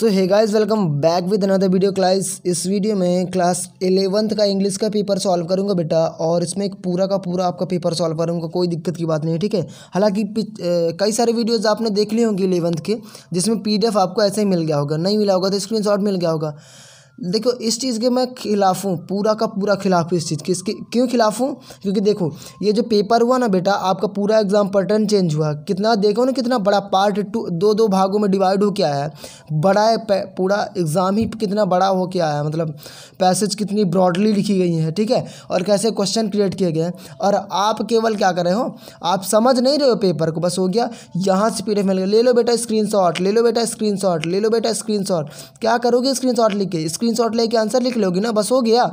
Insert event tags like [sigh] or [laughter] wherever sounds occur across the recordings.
सो है guys welcome back with another video class इस वीडियो में क्लास एलेवंथ का इंग्लिश का पेपर सॉल्व करूंगा बेटा और इसमें एक पूरा का पूरा आपका पेपर सॉल्व करूंगा कोई दिक्कत की बात नहीं ठीक है हालांकि कई सारे वीडियोस आपने देख लिए होंगे इलेवंथ के जिसमें पीडीएफ आपको ऐसे ही मिल गया होगा नहीं मिला होगा तो स्क्रीन मिल गया होगा देखो इस चीज़ के मैं खिलाफ हूँ पूरा का पूरा खिलाफ हूँ इस चीज़ के इसके क्यों खिलाफ हूँ क्योंकि देखो ये जो पेपर हुआ ना बेटा आपका पूरा एग्ज़ाम पैटर्न चेंज हुआ कितना देखो ना कितना बड़ा पार्ट टू दो दो भागों में डिवाइड हो क्या है बड़ा है पूरा एग्ज़ाम ही कितना बड़ा हो क्या है मतलब पैसेज कितनी ब्रॉडली लिखी गई हैं ठीक है और कैसे क्वेश्चन क्रिएट किए गए हैं और आप केवल क्या कर रहे हो आप समझ नहीं रहे हो पेपर को बस हो गया यहाँ से पी मिल गया ले लो बेटा स्क्रीन ले लो बेटा स्क्रीन ले लो बेटा स्क्रीन क्या करोगे स्क्रीन लिख के स्क्रीन स्क्रीनशॉट लेके आंसर लिख लोगे ना बस हो गया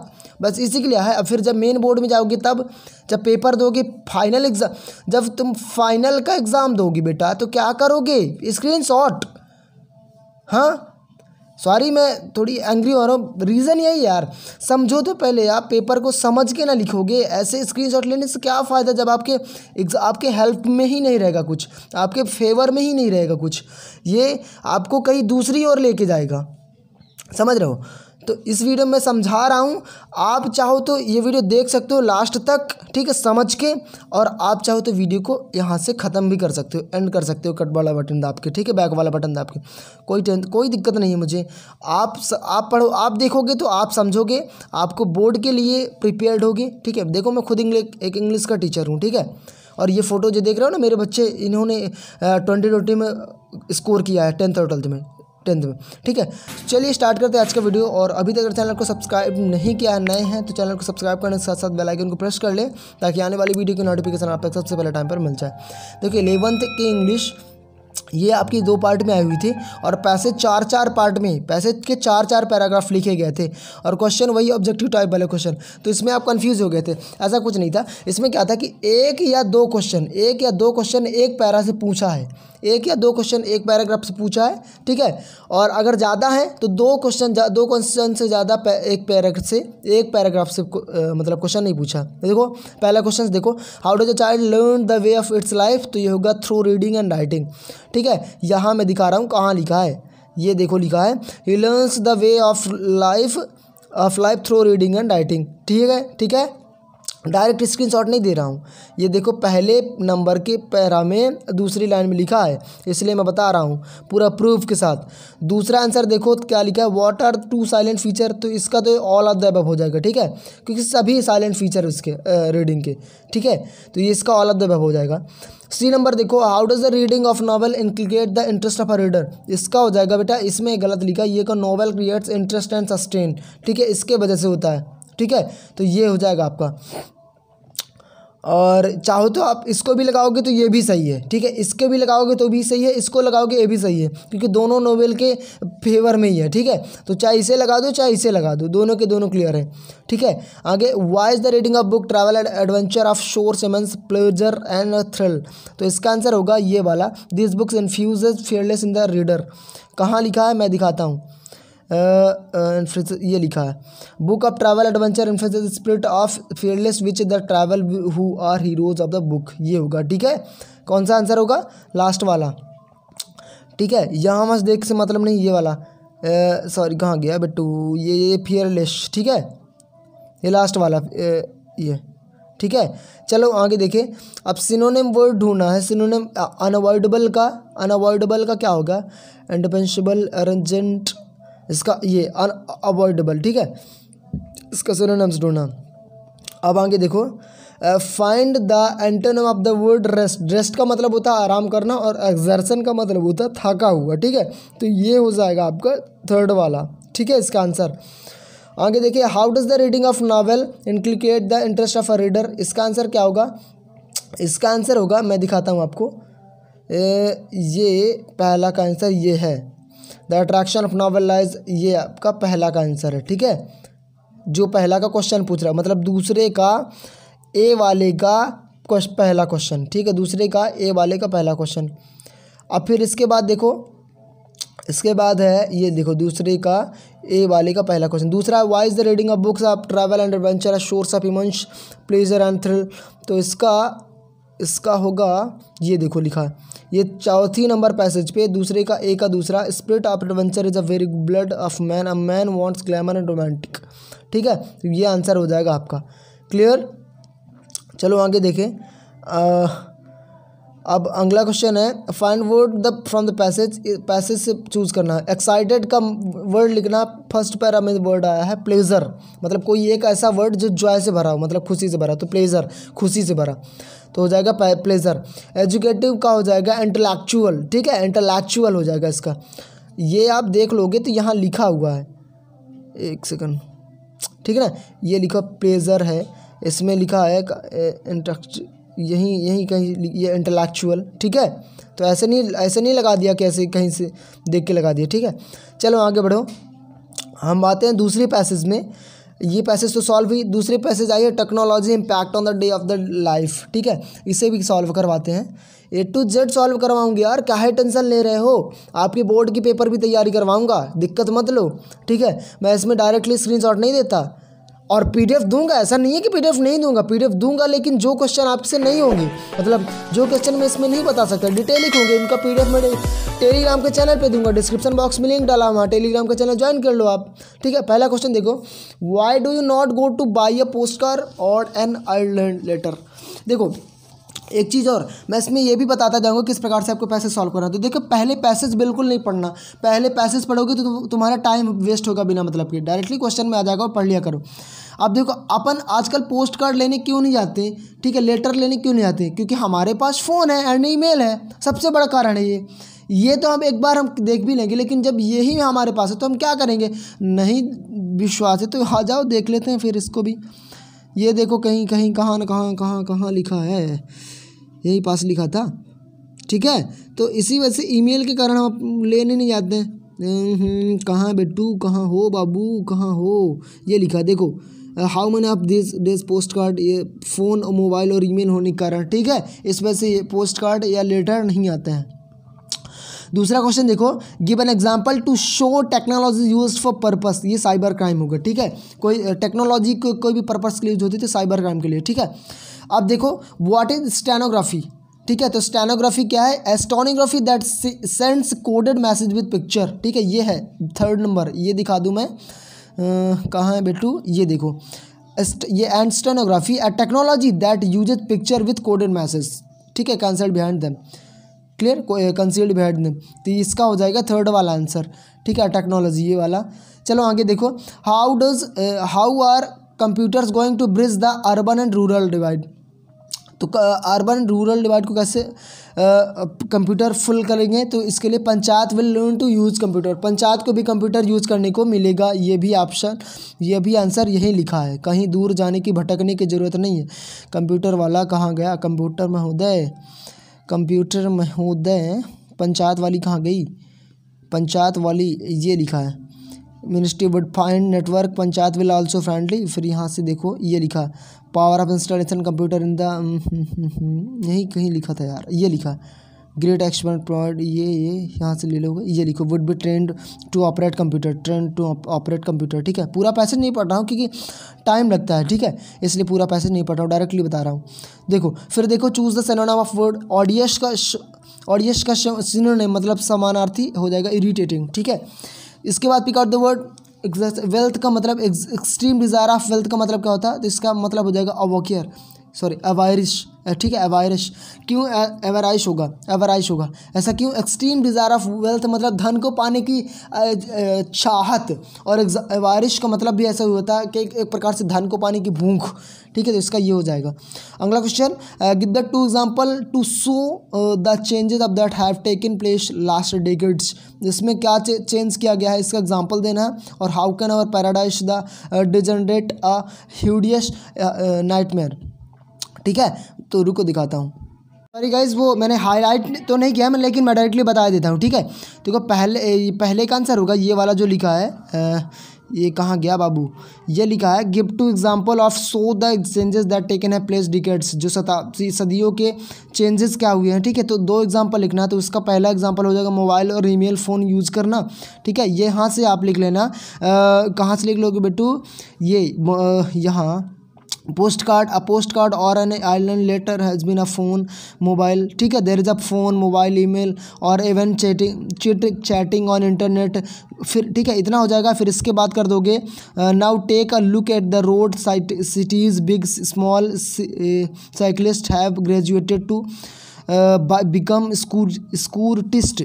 बस इसी के लिए है अब फिर जब मेन बोर्ड में जाओगे तब जब पेपर दोगे फाइनल एग्ज़ाम जब तुम फाइनल का एग्ज़ाम दोगे बेटा तो क्या करोगे स्क्रीन शॉट हाँ सॉरी मैं थोड़ी एंग्री हो रहा हूँ रीज़न यही यार समझो तो पहले आप पेपर को समझ के ना लिखोगे ऐसे स्क्रीनशॉट लेने से क्या फ़ायदा जब आपके आपके हेल्प में ही नहीं रहेगा कुछ आपके फेवर में ही नहीं रहेगा कुछ ये आपको कहीं दूसरी ओर लेके जाएगा समझ रहे हो तो इस वीडियो में समझा रहा हूँ आप चाहो तो ये वीडियो देख सकते हो लास्ट तक ठीक है समझ के और आप चाहो तो वीडियो को यहाँ से ख़त्म भी कर सकते हो एंड कर सकते हो कट वाला बटन दाप के ठीक है बैक वाला बटन दाप के कोई टें कोई दिक्कत नहीं है मुझे आप स, आप पढ़ो आप देखोगे तो आप समझोगे आपको बोर्ड के लिए प्रिपेयर्ड होगे ठीक है देखो मैं खुद इंग्लिश एक इंग्लिश का टीचर हूँ ठीक है और ये फ़ोटो जो देख रहे हो ना मेरे बच्चे इन्होंने ट्वेंटी ट्वेंटी में स्कोर किया है टेंथ और ट्वेल्थ में टेंथ में ठीक है चलिए स्टार्ट करते हैं आज का वीडियो और अभी तक अगर चैनल को सब्सक्राइब नहीं किया नए हैं तो चैनल को सब्सक्राइब करने के साथ साथ बेल आइकन को प्रेस कर ले ताकि आने वाली वीडियो की नोटिफिकेशन आप तक सबसे पहले टाइम पर मिल जाए देखिए इलेवंथ के इंग्लिश ये आपकी दो पार्ट में आई हुई थी और पैसे चार चार पार्ट में पैसे के चार चार पैराग्राफ लिखे गए थे और क्वेश्चन वही ऑब्जेक्टिव टाइप वाले क्वेश्चन तो इसमें आप कंफ्यूज हो गए थे ऐसा कुछ नहीं था इसमें क्या था कि एक या दो क्वेश्चन एक या दो क्वेश्चन एक पैरा से पूछा है एक या दो क्वेश्चन एक पैराग्राफ से पूछा है ठीक है और अगर ज़्यादा है तो दो क्वेश्चन दो क्वेश्चन से ज़्यादा एक पैराग्राफ से एक पैराग्राफ से मतलब क्वेश्चन नहीं पूछा देखो पहला क्वेश्चन देखो how does a child learn the way of its life तो ये होगा थ्रू रीडिंग एंड राइटिंग ठीक है यहाँ मैं दिखा रहा हूँ कहाँ लिखा है ये देखो लिखा है he learns the way of life of life through reading and writing ठीक है ठीक है डायरेक्ट स्क्रीनशॉट नहीं दे रहा हूँ ये देखो पहले नंबर के पैरा में दूसरी लाइन में लिखा है इसलिए मैं बता रहा हूँ पूरा प्रूफ के साथ दूसरा आंसर देखो क्या लिखा है what are two silent feature तो इसका तो ऑल ऑफ द अबव हो जाएगा ठीक है क्योंकि सभी साइलेंट फीचर उसके रीडिंग के ठीक है तो ये इसका ऑल ऑफ द अबव हो जाएगा सी नंबर देखो how does the reading of novel inculcate the interest of a reader इसका हो जाएगा बेटा इसमें गलत लिखा ये का novel creates interest and sustain ठीक है इसके वजह से होता है ठीक है तो ये हो जाएगा आपका और चाहो तो आप इसको भी लगाओगे तो ये भी सही है ठीक है इसके भी लगाओगे तो भी सही है इसको लगाओगे ये भी सही है क्योंकि दोनों नोबेल के फेवर में ही है ठीक है तो चाहे इसे लगा दो चाहे इसे लगा दो दोनों के दोनों क्लियर है ठीक है आगे why is the reading of book travel and adventure of source immense pleasure and thrill तो इसका आंसर होगा ये वाला this books infuse fearless in the reader कहाँ लिखा है मैं दिखाता हूँ ये लिखा है book of travel adventure influence spirit of fearless which the travel who are heroes of the book ये होगा ठीक है कौन सा आंसर होगा लास्ट वाला ठीक है यहाँ बस देख से मतलब नहीं ये वाला सॉरी कहाँ गया बिट्टू ये ये फेयरलेस ठीक है ये लास्ट वाला ए, ये ठीक है चलो आगे देखें अब सिनोनिम वर्ड ढूंढना है सिनोनिम अनअवॉइडेबल का अनअवॉइडेबल का क्या होगा इंडिपेंशबल अरेंजेंट इसका ये अनअवॉइडेबल ठीक है इसका सोनम्स ढूंढना अब आगे देखो find the antonym of the word rest rest का मतलब होता है आराम करना और एक्जर्सन का मतलब होता है थका हुआ ठीक है तो ये हो जाएगा आपका थर्ड वाला ठीक है इसका आंसर आगे देखिए how does the reading of novel inculcate the interest of a reader इसका आंसर क्या होगा इसका आंसर होगा मैं दिखाता हूँ आपको ए, ये पहला का आंसर ये है the attraction of novel lies ये आपका पहला का आंसर है ठीक है जो पहला का क्वेश्चन पूछ रहा है मतलब दूसरे का ए वाले का पहला क्वेश्चन ठीक है दूसरे का ए वाले का पहला क्वेश्चन अब फिर इसके बाद देखो इसके बाद है ये देखो दूसरे का ए वाले का पहला क्वेश्चन दूसरा है why is the reading of books of travel and adventure source of immense pleasure and thrill तो इसका इसका होगा ये देखो लिखा है ये चौथी नंबर पैसेज पे दूसरे का ए का दूसरा spirit of adventure is a very blood of man a man wants glamour and romantic ठीक है तो ये आंसर हो जाएगा आपका क्लियर चलो आगे देखें अब अगला क्वेश्चन है find word the from the passage passage से चूज करना है एक्साइटेड का वर्ड लिखना फर्स्ट पैरा में वर्ड आया है प्लेजर मतलब कोई एक ऐसा वर्ड जो जॉय से भरा हो मतलब खुशी से भरा तो प्लेजर खुशी से भरा तो हो जाएगा प्लेजर एजुकेटिव का हो जाएगा इंटलेक्चुअल ठीक है इंटलेक्चुअल हो जाएगा इसका ये आप देख लोगे तो यहाँ लिखा हुआ है एक सेकंड ठीक है ना ये लिखा प्लेजर है इसमें लिखा है यहीं यहीं कहीं ये इंटलेक्चुअल ठीक है तो ऐसे नहीं ऐसे नहीं लगा दिया कैसे कहीं से देख के लगा दिया ठीक है चलो आगे बढ़ो हम आते हैं दूसरे पैसेज में ये पैसेज तो सॉल्व हुई दूसरे पैसेज आई है technology impact on the day of the life ठीक है इसे भी सॉल्व करवाते हैं ए टू जेड सॉल्व करवाऊंगी यार है टेंशन ले रहे हो आपके बोर्ड की पेपर भी तैयारी करवाऊंगा दिक्कत मत लो ठीक है मैं इसमें डायरेक्टली स्क्रीनशॉट नहीं देता और पीडीएफ दूंगा ऐसा नहीं है कि पीडीएफ नहीं दूंगा पीडीएफ दूंगा लेकिन जो क्वेश्चन आपसे नहीं होंगे मतलब जो क्वेश्चन मैं इसमें नहीं बता सकता डिटेलिक होंगे उनका पीडीएफ मैं टेलीग्राम के चैनल पे दूंगा डिस्क्रिप्शन बॉक्स में लिंक डाला वहाँ टेलीग्राम का चैनल ज्वाइन कर लो आप ठीक है पहला क्वेश्चन देखो why do you not go to buy a post और एन आयरलैंड लेटर देखो एक चीज़ और मैं इसमें यह भी बताता जाऊँगा किस प्रकार से आपको पैसेज सॉल्व करना तो देखो पहले पैसेज बिल्कुल नहीं पढ़ना पहले पैसेज पढ़ोगे तो तुम्हारा टाइम वेस्ट होगा बिना मतलब के डायरेक्टली क्वेश्चन में आ जाएगा और पढ़ लिया करो अब देखो अपन आजकल पोस्ट कार्ड लेने क्यों नहीं जाते ठीक है लेटर लेने क्यों नहीं जाते क्योंकि हमारे पास फ़ोन है एंड ई है सबसे बड़ा कारण है ये ये तो हम एक बार हम देख भी लेंगे लेकिन जब यही हमारे पास है तो हम क्या करेंगे नहीं विश्वास है तो आ जाओ देख लेते हैं फिर इसको भी ये देखो कहीं कहीं कहाँ न कहाँ कहाँ कहाँ लिखा है यही पास लिखा था ठीक है तो इसी वजह से ईमेल के कारण हम लेने नहीं जाते हैं हम्म, कहाँ बेटू कहाँ हो बाबू कहाँ हो ये लिखा देखो how many of this days post card ये फ़ोन और मोबाइल और ईमेल होने के कारण ठीक है इस वजह से ये पोस्ट कार्ड या लेटर नहीं आते हैं दूसरा क्वेश्चन देखो give an example to show technology use for purpose ये साइबर क्राइम होगा ठीक है कोई टेक्नोलॉजी को, कोई भी पर्पस के लिए यूज होती है तो साइबर क्राइम के लिए ठीक है अब देखो व्हाट इज स्टेनोग्राफी ठीक है तो स्टेनोग्राफी क्या है stenography that sends coded message with picture ठीक है ये है थर्ड नंबर ये दिखा दूँ मैं कहाँ है बेटू ये देखो ये and stenography a technology that use picture with coded message ठीक है consult behind them clear concealed behind them तो इसका हो जाएगा थर्ड वाला आंसर ठीक है टेक्नोलॉजी ये वाला चलो आगे देखो how does how are computers going to bridge the urban and rural divide तो अर्बन रूरल डिवाइड को कैसे कंप्यूटर फुल करेंगे तो इसके लिए panchayat will learn to use computer panchayat को भी कंप्यूटर यूज़ करने को मिलेगा ये भी ऑप्शन ये भी आंसर यहीं लिखा है कहीं दूर जाने की भटकने की ज़रूरत नहीं है कंप्यूटर वाला कहाँ गया कंप्यूटर महोदय कंप्यूटर महोदय पंचायत वाली कहाँ गई पंचायत वाली ये लिखा है ministry would find network panchayat will also friendly फिर यहाँ से देखो ये लिखा power of installation computer in the यहीं कहीं लिखा था यार ये लिखा ग्रेट एक्सपर्ट प्रोवाइड ये ये यहाँ से ले लोगे ये लिखो would be trained to operate computer trained to operate computer ठीक है पूरा पैसेज नहीं पढ़ रहा हूँ क्योंकि टाइम लगता है ठीक है इसलिए पूरा पैसेज नहीं पढ़ रहा हूँ डायरेक्टली बता रहा हूँ देखो फिर देखो choose the synonym of word odious का ऑडियस का सिनोनिम मतलब समानार्थी हो जाएगा इरीटेटिंग ठीक है इसके बाद pick out the word wealth का मतलब एक्सट्रीम डिज़ायर ऑफ वेल्थ का मतलब क्या होता है तो इसका मतलब हो जाएगा अवोकियर सॉरी अवायरिश eh, ठीक है एवायरिश क्यों एवराइश eh, होगा एवराइश होगा ऐसा क्यों एक्सट्रीम डिज़ायर ऑफ वेल्थ मतलब धन को पाने की eh, चाहत और एवायरिश का मतलब भी ऐसा होता है कि एक प्रकार से धन को पाने की भूख ठीक है तो इसका ये हो जाएगा अगला question give two example to show the changes of that have taken place last decades इसमें क्या चेंज किया गया है इसका एग्जाम्पल देना है और how can our paradise the degenerate a hideous nightmare ठीक है तो रुको दिखाता हूँ सॉरी गाइज वो मैंने हाईलाइट तो नहीं किया मैं लेकिन मैं डायरेक्टली बता देता हूँ ठीक है देखो पहले पहले का आंसर होगा ये वाला जो लिखा है आ, ये कहाँ गया बाबू ये लिखा है give two example of show the changes that taken है प्लेस डिकेट्स जो शताब्दी सदियों के चेंजेस क्या हुए हैं ठीक है तो दो एग्जांपल लिखना है तो उसका पहला एग्जांपल हो जाएगा मोबाइल और ईमेल फ़ोन यूज़ करना ठीक है ये यहाँ से आप लिख लेना कहाँ से लिख लोगे बेटू ये यहाँ post card a post card और an island letter has been a phone mobile ठीक है there is a phone mobile email और even chatting chit chatting on internet फिर ठीक है इतना हो जाएगा फिर इसके बाद कर दोगे now take a look at the road side cities big small cyclist have graduated to become scootist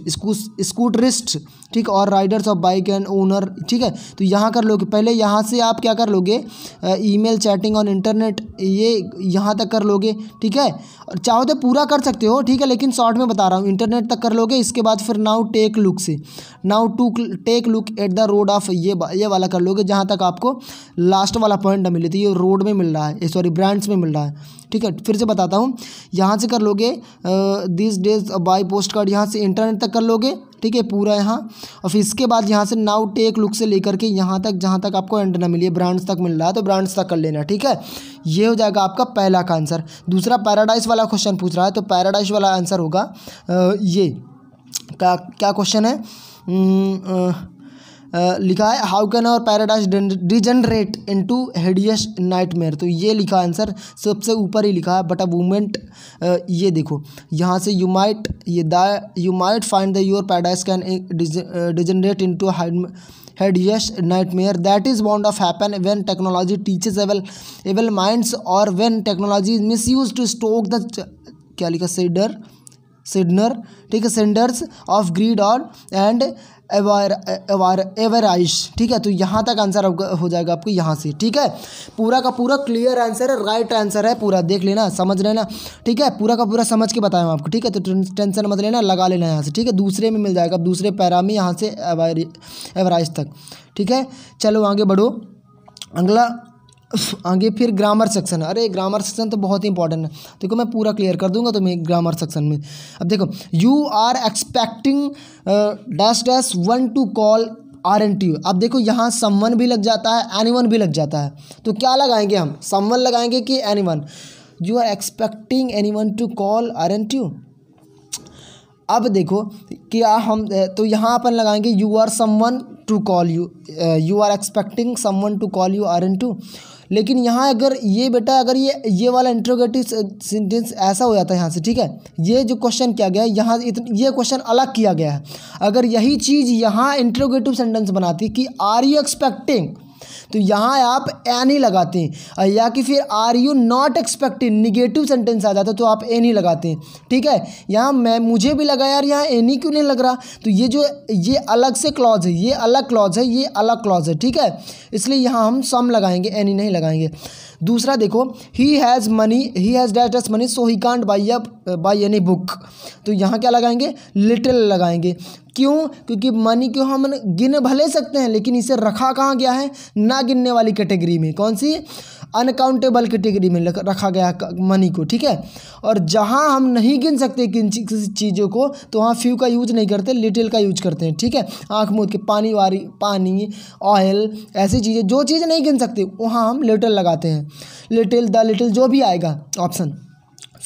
scooterist ठीक और riders of bike and owner ठीक है तो यहाँ कर लोगे पहले यहाँ से आप क्या कर लोगे ईमेल चैटिंग ऑन इंटरनेट ये यहाँ तक कर लोगे ठीक है और चाहो तो पूरा कर सकते हो ठीक है लेकिन शॉर्ट में बता रहा हूँ इंटरनेट तक कर लोगे इसके बाद फिर नाउ टेक लुक से now to take look at the road of ये ये वाला कर लोगे जहाँ तक आपको लास्ट वाला पॉइंट ना मिले तो ये रोड में मिल रहा है सॉरी ब्रांड्स में मिल रहा है ठीक है फिर से बताता हूँ यहाँ से कर लोगे this days by post card यहाँ से इंटरनेट तक कर लोगे ठीक है पूरा यहाँ और फिर इसके बाद यहाँ से नाउ टेक लुक से लेकर के यहाँ तक जहाँ तक आपको ना मिली है ब्रांड्स तक मिल रहा है तो ब्रांड्स तक कर लेना ठीक है ये हो जाएगा आपका पहला का आंसर दूसरा पैराडाइज वाला क्वेश्चन पूछ रहा है तो पैराडाइज वाला आंसर होगा ये का क्या क्वेश्चन है लिखा है how can our paradise degenerate into hideous nightmare तो ये लिखा है आंसर सबसे ऊपर ही लिखा है बट अ वूमेंट ये देखो यहाँ से यू माइट ये the you might find the your paradise can degenerate into यश nightmare that is bound of happen when technology teaches evil evil minds और when technology misuse to stoke the क्या लिखा cinder cinder ठीक है cinders of greed और and avarice ठीक है तो यहाँ तक आंसर हो जाएगा आपको यहाँ से ठीक है पूरा का पूरा क्लियर आंसर है राइट आंसर है पूरा देख लेना समझ लेना ठीक है पूरा का पूरा समझ के बताया आपको ठीक है तो टेंशन मत लेना लगा लेना यहाँ से ठीक है दूसरे में मिल जाएगा दूसरे पैरा में यहाँ से एवराइश तक ठीक है चलो आगे बढ़ो अगला आगे फिर ग्रामर सेक्शन अरे ग्रामर सेक्शन तो बहुत ही इंपॉर्टेंट है देखो मैं पूरा क्लियर कर दूंगा तुम्हें ग्रामर सेक्शन में अब देखो you are expecting dash dash one to call R N T अब देखो यहाँ समवन भी लग जाता है एनी भी लग जाता है तो क्या लगाएंगे हम समवन लगाएंगे कि one you are expecting one to call R N T अब देखो क्या हम uh, तो यहाँ अपन लगाएंगे you are someone to call you you are expecting someone to call you are N to लेकिन यहाँ अगर ये बेटा अगर ये ये वाला इंट्रोगेटिव सेंटेंस ऐसा हो जाता है यहाँ से ठीक है ये जो क्वेश्चन किया गया है यहाँ ये क्वेश्चन अलग किया गया है अगर यही चीज़ यहाँ इंट्रोगेटिव सेंटेंस बनाती कि आर यू एक्सपेक्टिंग तो यहाँ आप ए नहीं लगाते हैं या कि फिर are you not expected negative sentence आ जाता तो आप ए नहीं लगाते हैं ठीक है यहाँ मैं मुझे भी लगा यार यहाँ ए नहीं क्यों नहीं लग रहा तो ये जो ये अलग से क्लॉज है ये अलग क्लॉज है ये अलग क्लॉज है ठीक है इसलिए यहाँ हम सम लगाएंगे एनी नहीं लगाएंगे दूसरा देखो he has money he has that's money so he can't buy a buy any book तो यहाँ क्या लगाएंगे लिटिल लगाएंगे क्यों क्योंकि मनी को हम गिन भले सकते हैं लेकिन इसे रखा कहाँ गया है ना गिनने वाली कैटेगरी में कौन सी अनकाउंटेबल कैटेगरी में रखा गया मनी को ठीक है और जहाँ हम नहीं गिन सकते किन किसी चीज़ों को तो वहाँ फ्यू का यूज नहीं करते लिटिल का यूज करते हैं ठीक है आँख मूद के पानी वारी पानी ऑयल ऐसी चीज़ें जो चीज़ें नहीं गिन सकते वहाँ हम लिटिल लगाते हैं लिटिल द लिटिल जो भी आएगा ऑप्शन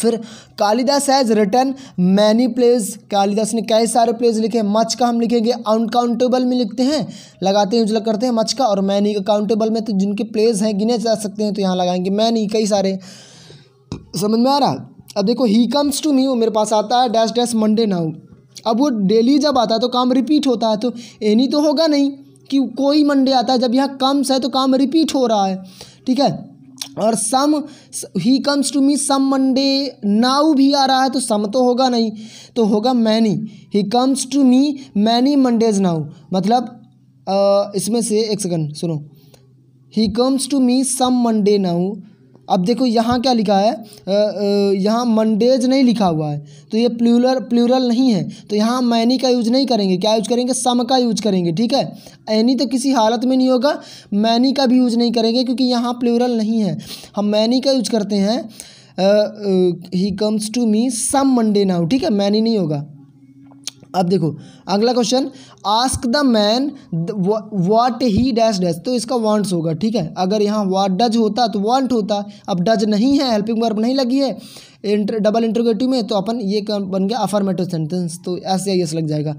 फिर Kalidas has return many plays Kalidas ने कई सारे प्लेज लिखे मच का हम लिखेंगे अनकाउंटेबल में लिखते हैं लगाते हैं उजला करते हैं मच का और मैनी का काउंटेबल में तो जिनके प्लेज हैं गिने जा सकते हैं तो यहाँ लगाएंगे मैनी कई सारे समझ में आ रहा अब देखो ही कम्स टू मी वो मेरे पास आता है डैश डैश मंडे नाउ अब वो डेली जब आता है तो काम रिपीट होता है तो एनी तो होगा नहीं कि कोई मंडे आता है जब यहाँ कम्स है तो काम रिपीट हो रहा है ठीक है और some he comes to me some Monday now भी आ रहा है तो सम तो होगा नहीं तो होगा many he comes to me many Mondays now मतलब आ, इसमें से एक सेकंड सुनो he comes to me some Monday now अब देखो यहाँ क्या लिखा है यहाँ मंडेज नहीं लिखा हुआ है तो ये प्लूरल प्लूरल नहीं है तो यहाँ मैनी का यूज नहीं करेंगे क्या यूज करेंगे सम का यूज करेंगे ठीक है एनी तो किसी हालत में नहीं होगा मैनी का भी यूज नहीं करेंगे क्योंकि यहाँ प्लूरल नहीं है हम मैनी का यूज करते हैं he comes to me some Monday now ठीक है मैनी नहीं होगा अब देखो अगला question ask the man what he dash dash तो इसका वांट्स होगा ठीक है अगर यहाँ वाट डज होता तो वांट होता अब डज नहीं है हेल्पिंग वर्ब नहीं लगी है इंटर डबल इंटरगेटिव में तो अपन ये बन गया अफर्मेटिव सेंटेंस तो ऐसे आई एस लग जाएगा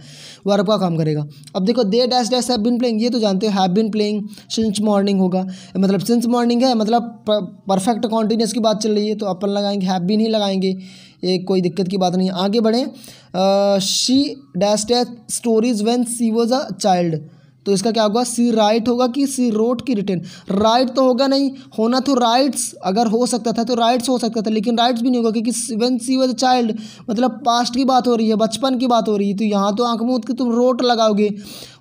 वर्ब का काम करेगा अब देखो they dash dash have been playing ये तो जानते हो have been playing since morning होगा मतलब सिंस मॉर्निंग है मतलब परफेक्ट कॉन्टीन्यूस की बात चल रही है तो अपन लगाएंगे हैव बिन ही लगाएंगे ये कोई दिक्कत की बात नहीं है आगे बढ़ें she dash dash stories when she was a child तो इसका क्या होगा सी राइट होगा कि सी रोट की रिटर्न राइट तो होगा नहीं होना तो राइट्स अगर हो सकता था तो राइट्स हो सकता था लेकिन राइट्स भी नहीं होगा क्योंकि when she was a child मतलब पास्ट की बात हो रही है बचपन की बात हो रही है तो यहाँ तो आंख मूद के तुम रोट लगाओगे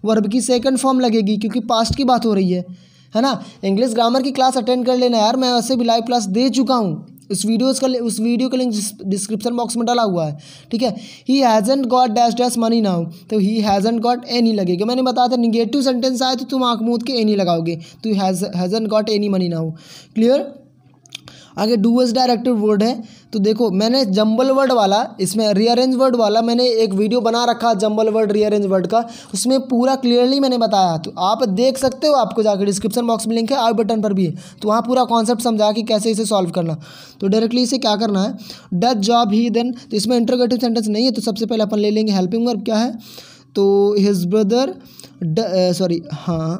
वर्ब की सेकेंड फॉर्म लगेगी क्योंकि पास्ट की बात हो रही है है ना इंग्लिश ग्रामर की क्लास अटेंड कर लेना यार मैं वैसे भी लाइव क्लास दे चुका हूँ उस वीडियो का उस वीडियो का लिंक डिस्क्रिप्शन बॉक्स में डाला हुआ है ठीक है he hasn't got dash dash money now तो ही हैजेंट गॉट एनी लगेगा मैंने बताया था निगेटिव सेंटेंस आए तो तुम आँख मूद के एनी लगाओगे तो hasn't got any money now clear आगे डूएस डायरेक्टिव वर्ड है तो देखो मैंने जंबल वर्ड वाला इसमें रीअरेंज वर्ड वाला मैंने एक वीडियो बना रखा जंबल वर्ड रीअरेंज वर्ड का उसमें पूरा क्लियरली मैंने बताया तो आप देख सकते हो आपको जाकर डिस्क्रिप्शन बॉक्स में लिंक है आई बटन पर भी है तो वहाँ पूरा कॉन्सेप्ट समझा कि कैसे इसे सॉल्व करना तो डायरेक्टली इसे क्या करना है डज जॉब ही देन तो इसमें इंटरगेटिव सेंटेंस नहीं है तो सबसे पहले अपन ले लेंगे हेल्पिंग वर्ब क्या है तो हिज ब्रदर सॉरी हाँ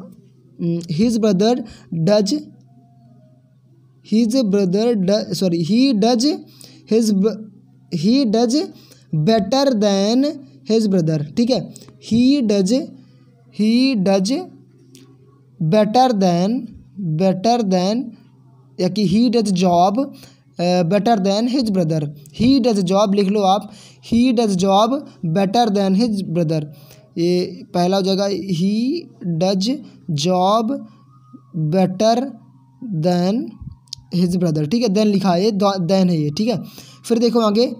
his brother does his brother sorry he does his he does better than his brother ठीक है he does he does better than better than या कि he does job better than his brother he does job लिख लो आप he does job better than his brother ये पहला हो जाएगा he does job better than his brother ठीक है देन लिखा है ये देन है ये ठीक है फिर देखो आगे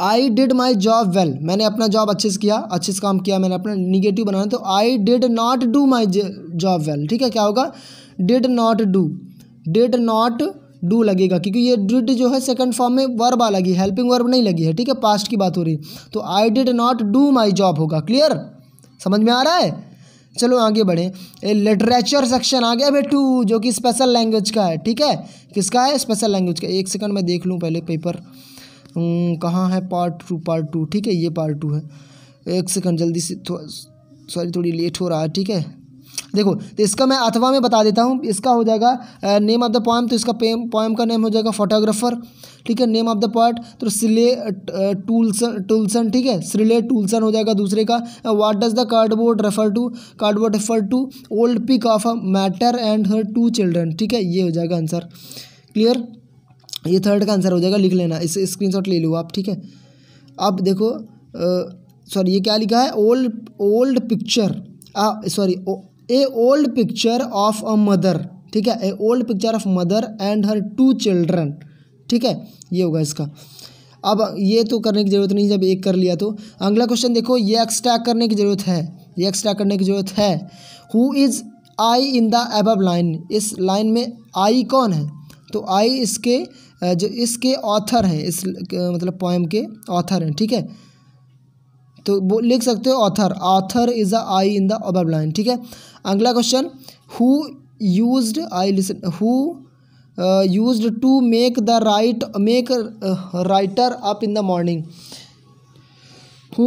I did my job well मैंने अपना जॉब अच्छे से किया अच्छे से काम किया मैंने अपना निगेटिव बनाना तो I did not do my job well ठीक है क्या होगा did not do did not do लगेगा क्योंकि ये डिड जो है सेकंड फॉर्म में वर्ब आ लगी हेल्पिंग वर्ब नहीं लगी है ठीक है पास्ट की बात हो रही है तो I did not do my job होगा क्लियर समझ में आ रहा है चलो आगे बढ़ें लिटरेचर सेक्शन आ गया भाई टू जो कि स्पेशल लैंग्वेज का है ठीक है किसका है स्पेशल लैंग्वेज का एक सेकंड मैं देख लूँ पहले पेपर कहाँ है पार्ट टू पार्ट टू ठीक है ये पार्ट टू है एक सेकंड जल्दी से थो, सॉरी थोड़ी लेट हो रहा है ठीक है देखो तो इसका मैं अथवा में बता देता हूँ इसका हो जाएगा नेम ऑफ द पॉइम तो इसका पॉइम का नेम हो जाएगा फोटोग्राफर ठीक है नेम ऑफ द पॉइंट तो सिले टूलसन टूलसन ठीक है सिले टूलसन हो जाएगा दूसरे का what does the cardboard refer to cardboard refer to old pic of a matter and her two children ठीक है ये हो जाएगा आंसर क्लियर ये थर्ड का आंसर हो जाएगा लिख लेना इस शॉट ले लो आप ठीक है अब देखो सॉरी ये क्या लिखा है old old picture sorry a old picture of a mother ठीक है a old picture of mother and her two children ठीक है ये होगा इसका अब ये तो करने की ज़रूरत नहीं जब एक कर लिया तो अगला क्वेश्चन देखो ये एक्स्ट्रा करने की ज़रूरत है ये एक्स्ट्रा करने की ज़रूरत है who is I in the above line इस लाइन में आई कौन है तो आई इसके जो इसके ऑथर हैं इस मतलब पोएम के ऑथर हैं ठीक है तो वो लिख सकते हो author author is a I in the above line ठीक है अगला question who use I listen who use to make the right make writer up in the morning who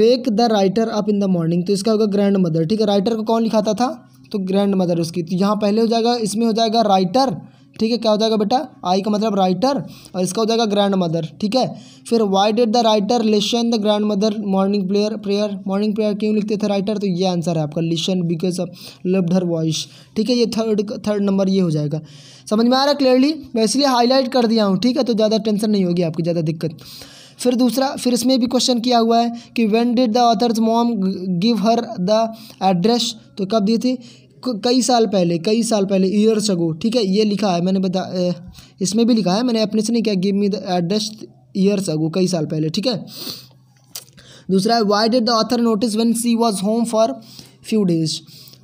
wake the writer up in the morning तो इसका होगा grand mother ठीक है writer को कौन लिखाता था तो ग्रैंड मदर उसकी तो यहाँ पहले हो जाएगा इसमें हो जाएगा राइटर ठीक है क्या हो जाएगा बेटा आई का मतलब राइटर और इसका हो जाएगा ग्रैंड मदर ठीक है फिर why did the writer listen the grand mother morning player prayer morning prayer क्यों लिखते थे राइटर तो ये आंसर है आपका listen because of loved her voice ठीक है ये थर्ड थर्ड नंबर ये हो जाएगा समझ में आ रहा है क्लियरली मैं इसलिए हाईलाइट कर दिया हूँ ठीक है तो ज़्यादा टेंशन नहीं होगी आपकी ज़्यादा दिक्कत फिर दूसरा फिर इसमें भी क्वेश्चन किया हुआ है कि when did the author's mom give her the address तो कब दी थी कई साल पहले कई साल पहले ईयर्स अगो ठीक है ये लिखा है मैंने बता इसमें भी लिखा है मैंने अपने से नहीं किया give me the address years ago कई साल पहले ठीक है दूसरा है why did the author notice when she was home for few days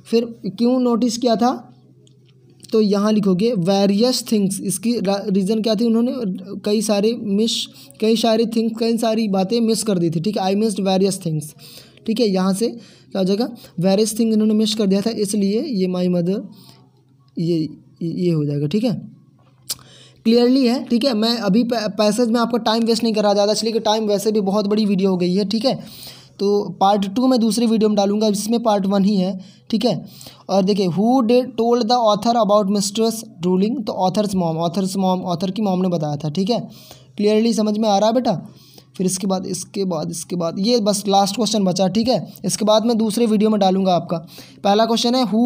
फिर क्यों नोटिस किया था तो यहाँ लिखोगे वेरियस थिंग्स इसकी रीज़न क्या थी उन्होंने कई सारे मिस कई सारी थिंग्स कई सारी बातें मिस कर दी थी ठीक है आई मिस्ड वेरियस थिंग्स ठीक है यहाँ से क्या हो जाएगा वेरियस थिंग इन्होंने मिस कर दिया था इसलिए ये माई मदर ये ये हो जाएगा ठीक है क्लियरली है ठीक है मैं अभी पैसेज में आपका टाइम वेस्ट नहीं करा ज़्यादा इसलिए कि टाइम वैसे भी बहुत बड़ी वीडियो हो गई है ठीक है तो पार्ट टू मैं दूसरी वीडियो में डालूंगा इसमें पार्ट वन ही है ठीक है और देखिए who they told the author about mistress ruling तो author's mom author's mom author की मॉम ने बताया था ठीक है क्लियरली समझ में आ रहा है बेटा फिर इसके बाद इसके बाद इसके बाद ये बस लास्ट क्वेश्चन बचा ठीक है इसके बाद मैं दूसरे वीडियो में डालूंगा आपका पहला क्वेश्चन है हु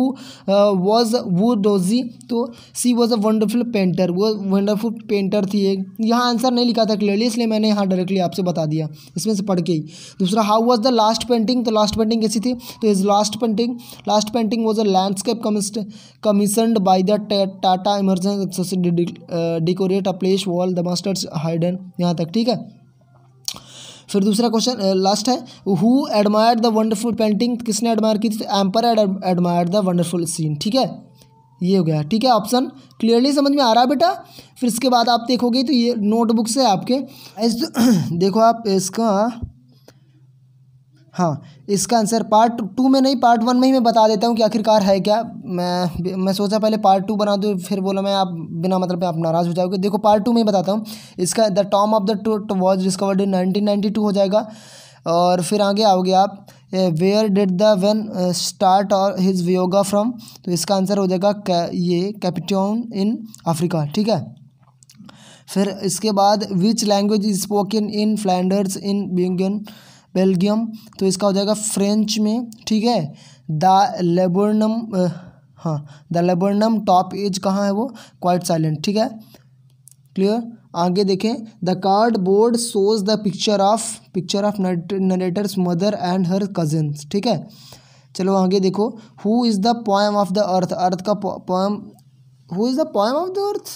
वॉज वो डोजी तो she was a wonderful painter वो वंडरफुल पेंटर थी एक यहाँ आंसर नहीं लिखा था क्लियरली इसलिए मैंने यहाँ डायरेक्टली आपसे बता दिया इसमें से पढ़ के ही दूसरा how was the last painting तो लास्ट पेंटिंग कैसी थी तो is last painting last painting was a landscape कमिस्ट commission by the Tata emergency decorate a place wall the masters hidden यहाँ तक ठीक है फिर दूसरा क्वेश्चन लास्ट uh, है who admire the wonderful painting किसने एडमायर की थी emperor admire the wonderful scene ठीक है ये हो गया ठीक है ऑप्शन क्लियरली समझ में आ रहा है बेटा फिर इसके बाद आप देखोगे तो ये नोटबुक से आपके [coughs] देखो आप इसका हाँ इसका आंसर पार्ट टू में नहीं पार्ट वन में ही मैं बता देता हूँ कि आखिरकार है क्या मैं मैं सोचा पहले पार्ट टू बना दूँ फिर बोला मैं आप बिना मतलब आप नाराज़ हो जाओगे देखो पार्ट टू में ही बताता हूँ इसका the tomb of the Tut was discovered in nineteen हो जाएगा और फिर आगे आओगे आप where did the when start और हिज वियोगा फ्रॉम तो इसका आंसर हो जाएगा कै, ये कैपिटोन इन अफ्रीका ठीक है फिर इसके बाद which language is spoken in Flanders in बिंगन बेल्जियम तो इसका हो जाएगा फ्रेंच में ठीक है द लेबोर्नम हाँ द लेबोर्नम टॉप एज कहाँ है वो क्वाइट साइलेंट ठीक है क्लियर आगे देखें the cardboard shows the picture of picture of narrator's mother and her cousins ठीक है चलो आगे देखो who is the poem of the earth earth का poem who is the poem of the earth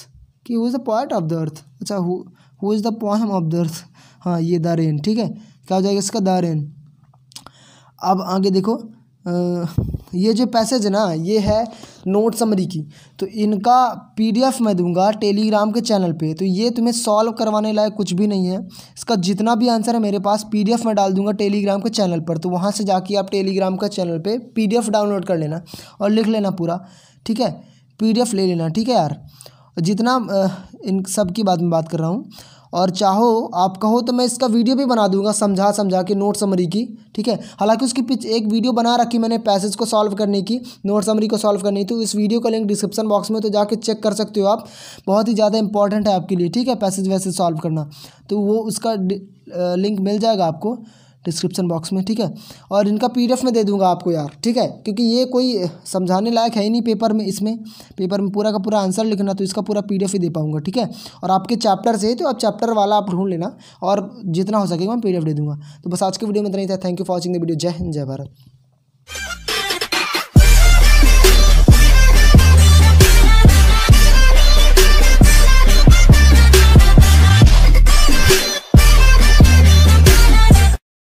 कि who is the poet of the earth अच्छा who is the poem of the earth हाँ ये द रेन ठीक है क्या हो जाएगा इसका दारेन अब आगे देखो ये जो पैसेज है ना ये है नोट समरी की तो इनका पीडीएफ मैं दूंगा टेलीग्राम के चैनल पे तो ये तुम्हें सॉल्व करवाने लायक कुछ भी नहीं है इसका जितना भी आंसर है मेरे पास पीडीएफ मैं डाल दूंगा टेलीग्राम के चैनल पर तो वहाँ से जाके आप टेलीग्राम का चैनल पे पीडीएफ डाउनलोड कर लेना और लिख लेना पूरा ठीक है पी ले लेना ठीक है यार जितना इन सब की बात में बात कर रहा हूँ और चाहो आप कहो तो मैं इसका वीडियो भी बना दूंगा समझा समझा के नोट समरी की ठीक है हालांकि उसकी पिछ एक वीडियो बना रखी मैंने पैसेज को सॉल्व करने की नोट समरी को सॉल्व करने तो इस वीडियो का लिंक डिस्क्रिप्शन बॉक्स में तो जाके चेक कर सकते हो आप बहुत ही ज़्यादा इंपॉर्टेंट है आपके लिए ठीक है पैसेज वैसेज सॉल्व करना तो वो उसका लिंक uh, मिल जाएगा आपको डिस्क्रिप्शन बॉक्स में ठीक है और इनका पीडीएफ में दे दूंगा आपको यार ठीक है क्योंकि ये कोई समझाने लायक है ही नहीं पेपर में इसमें पेपर में पूरा का पूरा आंसर लिखना तो इसका पूरा पी ही दे पाऊँगा ठीक है और आपके चैप्टर से तो आप चैप्टर वाला आप ढूंढ लेना और जितना हो सकेगा मैं पी दे दूँगा तो बस आज के वीडियो में इतना ही था thank you for watching the video जय हिंद जय भारत